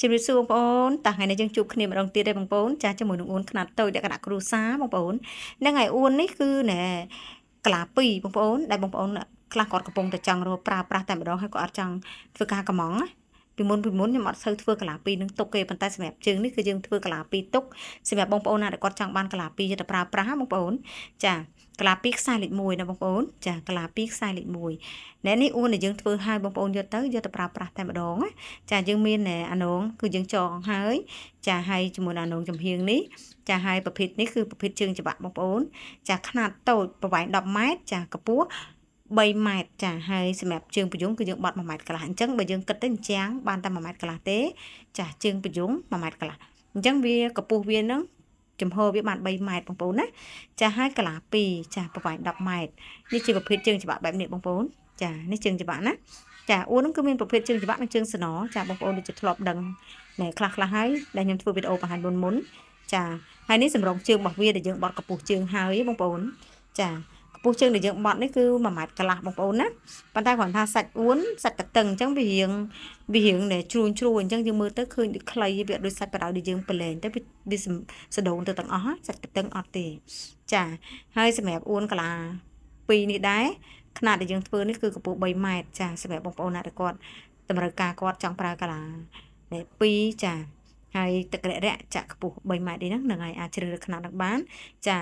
ជំរាបសួរបងប្អូនតោះថ្ងៃនេះយើងជួបគ្នាម្ដងទៀតហើយបងប្អូនចាស់ជាមួយនឹងអួនខ្នាតតូចលក្ខណៈគ្រួសារបងប្អូននឹងឯអួននេះគឺណែក្លា2បងប្អូនដែលបងប្អូនខ្លះគាត់កំពុងតែចង់រកប្រើប្រាស់តែម្ដងហើយគាត់អត់ចង់ធ្វើការកម្មង់ណាពីមុនពីមុនខ្ញុំអត់សូវធ្វើកាឡាពីនឹងទុកទេប៉ុន្តែសម្រាប់ជើងនេះគឺយើងធ្វើកាឡាពីទុកសម្រាប់បងប្អូនណាដែលគាត់ចង់បានកាឡាពីយកទៅប្រើប្រាស់បងប្អូន ចាកាឡាពីខ្សែលេខ1ណាបងប្អូនចាកាឡាពីខ្សែលេខ1ណែនេះអួនដែលយើងធ្វើឲ្យបងប្អូនយកទៅយកទៅប្រើប្រាស់តែម្ដងណាចាយើងមានណែអានងគឺយើងចងហើយចាហើយជាមួយអានងចំហៀងនេះចាហើយប្រភេទនេះគឺប្រភេទជើងច្បាក់បងប្អូនចាខ្នាតតូចប្រវែង10ម៉ែត្រចាកម្ពស់3ម៉ែត្រចាហើយសម្រាប់ជើងបញ្យងគឺយើងបត់1ម៉ែត្រកន្លះអញ្ចឹងបើយើងគិតទៅអញ្ចឹងបានតែ1ម៉ែត្រកន្លះទេចាជើងបញ្យង1ម៉ែត្រកន្លះអញ្ចឹងវាកម្ពស់វានឹងចំហវាបាន3ម៉ែត្របងប្អូនណាចាហើយកន្លះ2ចាប្រវែង10ម៉ែត្រនេះជាប្រភេទជើងច្បាក់បែបនេះបងប្អូនចានេះជើងច្បាក់ណាចាអួនហ្នឹងគឺមានប្រភេទជើងច្បាក់និងជើងសណចាបងប្អូនដូចជាធ្លាប់ដឹងណែខ្លះខ្លះហើយដែលខ្ញុំធ្វើវីដេអូបង្ហាញមុនមុនចាហើយនេះសម្រងជើងរបស់វាដែលយើងបត់កម្ពស់ជើងហើយបងប្អូនចាខ្ពស់ជាងដែលយើងបត់នេះគឺ1ម៉ែត្រកន្លះបងប្អូនណាប៉ុន្តែគ្រាន់ថាសាច់អួនសាច់កតឹងអញ្ចឹងវារៀងវារៀងដែលជ្រួញជ្រួយអញ្ចឹងយើងមើលទៅឃើញដូចខ្លីវាដូចសាច់បដៅដែលយើងប្រឡែងទៅវាសដូងទៅទាំងអស់សាច់កតឹងអត់ទេចាហើយសម្រាប់អួនកន្លា2នេះដែរຂະຫນາດដែលយើងធ្វើនេះគឺកម្ពស់3ម៉ែត្រចាសម្រាប់បងប្អូនណាដែលគាត់តម្រូវការគាត់ចង់ប្រើកន្លានេះ2ចាហើយទឹករាក់រាក់ចាក់ខ្ពស់3ម៉ែត្រនេះហ្នឹងហើយអាចជ្រើសរើសຂណាត់នឹងបានចា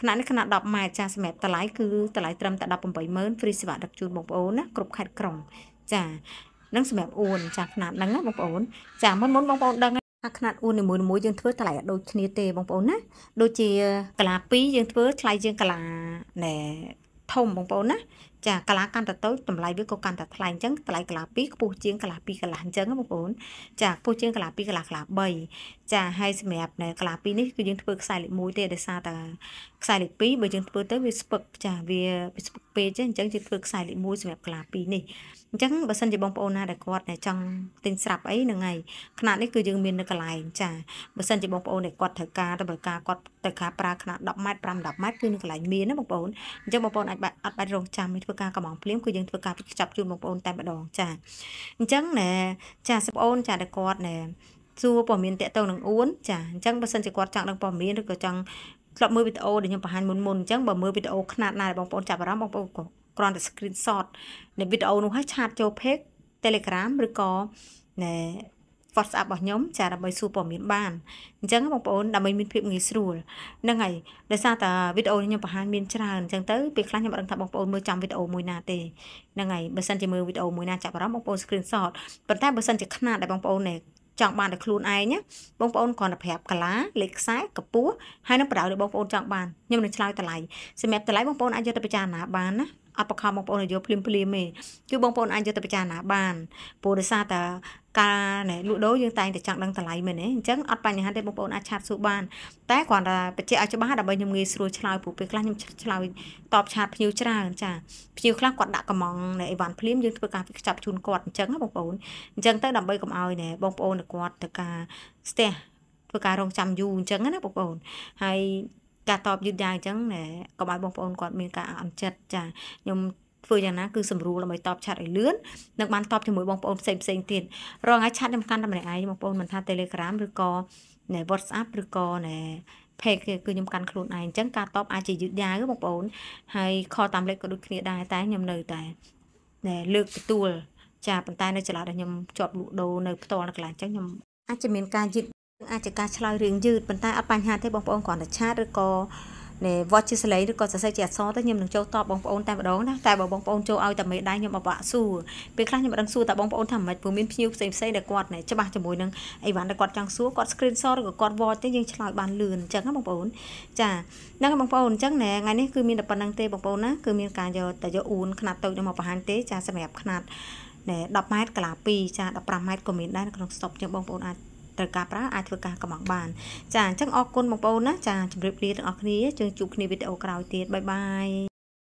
ຂណាត់នេះຂណាត់10ម៉ែត្រចាសម្រាប់តម្លៃគឺតម្លៃត្រឹមតែ180,000 free សេវាដឹកជូនបងប្អូនណាគ្រប់ខេត្តក្រុងចានឹងសម្រាប់អួនចាຂណាត់ហ្នឹងណាបងប្អូន ចាមុនមុនបងប្អូនដឹងអាຂណាត់អួននីមួយៗយើងធ្វើតម្លៃឲ្យដូចគ្នាទេបងប្អូនណាដូចជាកាឡា2យើងធ្វើថ្លៃជាងកាឡាណែធំបងប្អូនណាចាកលាកាន់តែតូចតម្លៃវាក៏កាន់តែថ្លៃអញ្ចឹងតម្លៃកលា2ខ្ពស់ជាងកលា2កលាអញ្ចឹងបងប្អូនចាខ្ពស់ជាងកលា2កលាកលា3ចាហើយសម្រាប់នៅកលា2នេះគឺយើងធ្វើខ្សែលេខ1ទេដោយសារតែខ្សែលេខ2បើយើងធ្វើទៅវាស្ពឹកចាវាវាស្ពឹកពេកចឹងអញ្ចឹងយើងធ្វើខ្សែលេខ1សម្រាប់កលា2នេះអញ្ចឹងបើសិនជាបងប្អូនណាដែលគាត់ចង់ទិញស្រាប់អីហ្នឹងហើយຂະຫນាតនេះគឺយើងមាននៅកន្លែងចាបើសិនជាបងប្អូនដែលគាត់ត្រូវការតម្រូវការគាត់ត្រូវការប្រើຂະຫນាត10ម៉ែត្រ5 10ម៉ែត្រគឺនៅកន្លែងមានណាបងប្អូនអញ្ចឹងបងប្អូនអាចបាត់អត់បាច់រងចាំទេធ្វើការកម្ងភ្លាមគឺយើងធ្វើការវេចខ្ចប់ជូនបងប្អូនតែម្ដង ចាអញ្ចឹងណែចាបងប្អូនចាដែលគាត់ណែសួរព័ត៌មានតកតងនឹងអួនចាអញ្ចឹងបើសិនជាគាត់ចង់ដឹងព័ត៌មានឬក៏ចង់ធ្លាប់មើលវីដេអូដែលខ្ញុំបង្ហាញមុនមុនអញ្ចឹងបើមើលវីដេអូຂ្នាតណាដែលបងប្អូនចាប់អារម្មណ៍បងប្អូនក៏គ្រាន់តែ screenshot នៃវីដេអូនោះឲ្យឆាតចូល page Telegram ឬក៏ណែ WhatsApp របស់ខ្ញុំចាដើម្បីសួរព័ត៌មានបានអញ្ចឹងបងប្អូនដើម្បីមានភាពងាយស្រួលហ្នឹងហើយដោយសារតែវីដេអូខ្ញុំបង្ហាញមានច្រើនអញ្ចឹងទៅពេលខ្លះខ្ញុំអត់ដឹងថាបងប្អូនមើលចាំវីដេអូមួយណាទេហ្នឹងហើយបើសិនជាមើលវីដេអូមួយណាចាប់អារម្មណ៍បងប្អូន screenshot ប៉ុន្តែបើសិនជាខ្នាតដែលបងប្អូនចង់បានតែខ្លួនឯងណាបងប្អូនគ្រាន់តែប្រាប់កាឡាលេខខ្សែកពស់ហើយនឹងប្រដៅរបស់បងប្អូនចង់បានខ្ញុំនឹងឆ្លើយតម្លៃសម្រាប់តម្លៃបងប្អូនអាចយកទៅពិចារណាបានណាអបខំបងប្អូនយកភ្លាមភ្លាមទេគឺបងប្អូនអាចយកទៅពិចារណាបានព្រោះដោយសារតែការណែលក់ដូរយើងតែងតែចង់ដឹងតម្លៃមែនទេអញ្ចឹងអត់បញ្ហាទេបងប្អូនអាចឆាតសួរបានតែគ្រាន់តែបញ្ជាក់ឲ្យច្បាស់ដើម្បីខ្ញុំងាយស្រួលឆ្លើយព្រោះពេលខ្លះខ្ញុំឆ្លើយតបឆាតភ្ញៀវច្រើនចាភ្ញៀវខ្លះគាត់ដាក់កំងណែអីវ៉ាន់ភ្លាមយើងធ្វើការខ្ចប់ជូនគាត់អញ្ចឹងណាបងប្អូនអញ្ចឹងទៅដើម្បីកុំឲ្យណែបងប្អូនគាត់ទៅការស្ទះធ្វើការរងចាំយូរអញ្ចឹងណាបងប្អូនហើយចាស់តបយឺតយ៉ាងអញ្ចឹងណែកុំឲ្យបងប្អូនគាត់មានការអន់ចិត្តចាខ្ញុំធ្វើយ៉ាងណាគឺសម្រួលដើម្បីតបឆាតឲ្យលឿននិងបានតបជាមួយបងប្អូនផ្សេងផ្សេងទៀតរងឲ្យឆាតខ្ញុំកាន់តែម្នាក់ឯងបងប្អូនមិនថា Telegram ឬក៏ណែ WhatsApp ឬក៏ណែ page គឺខ្ញុំកាន់ខ្លួនឯងអញ្ចឹងការតបអាចជាយឺតយ៉ាវបងប្អូនហើយខតាមលេខក៏ដូចគ្នាដែរតែខ្ញុំនៅតែណែលើកទទួល ចាប៉ុន្តែនៅចន្លោះដែលខ្ញុំជាប់លក់ដូរនៅផ្ទាល់នៅកន្លែងអញ្ចឹងខ្ញុំអាចជាមានការយឺតអាចជាការឆ្លើយរឿងយឺតប៉ុន្តែអត់បញ្ហាទេបងប្អូន គ្រាន់តែឆាតឬក៏ណែ watch ជាសលេងឬក៏សរសេរជាអក្សរទៅខ្ញុំនឹងចូលតបបងប្អូនតែម្ដងណាតែបើបងប្អូនចូលឲ្យតែមេដៃខ្ញុំអបាក់សួរពេលខ្លះខ្ញុំមិនដឹងសួរតែបងប្អូនថាមិនព្រោះមានភ្ញៀវផ្សេងផ្សេងដែលគាត់ណែច្បាស់ជាមួយនឹងអីវ៉ាន់ដែលគាត់ចង់សួរគាត់ screen shot ឬក៏គាត់ watch ទៅយើងឆ្លើយបានលឿនអញ្ចឹងណាបងប្អូនចាហ្នឹងបងប្អូនអញ្ចឹងណែថ្ងៃនេះគឺមានតែប៉ុណ្្នឹងទេបងប្អូនណាគឺមានការយកតែយកអួនຂະຫນាត់តូចមកបង្ហាញទេចាសម្រាប់ຂະຫນាត់ណែ10ម៉ែត្រកន្លះ2ចា15ម៉ែត្រក៏មានដែរនៅក្នុងស្តុបអញ្ចឹងបងប្អូនអាចត្រូវការប្រើអាចធ្វើការកម្ងបាន ចាអញ្ចឹងអរគុណបងប្អូនណាចាជម្រាបលាទាំងអស់គ្នា ជើងជួបគ្នាវីដេអូក្រោយទៀតបាយបាយ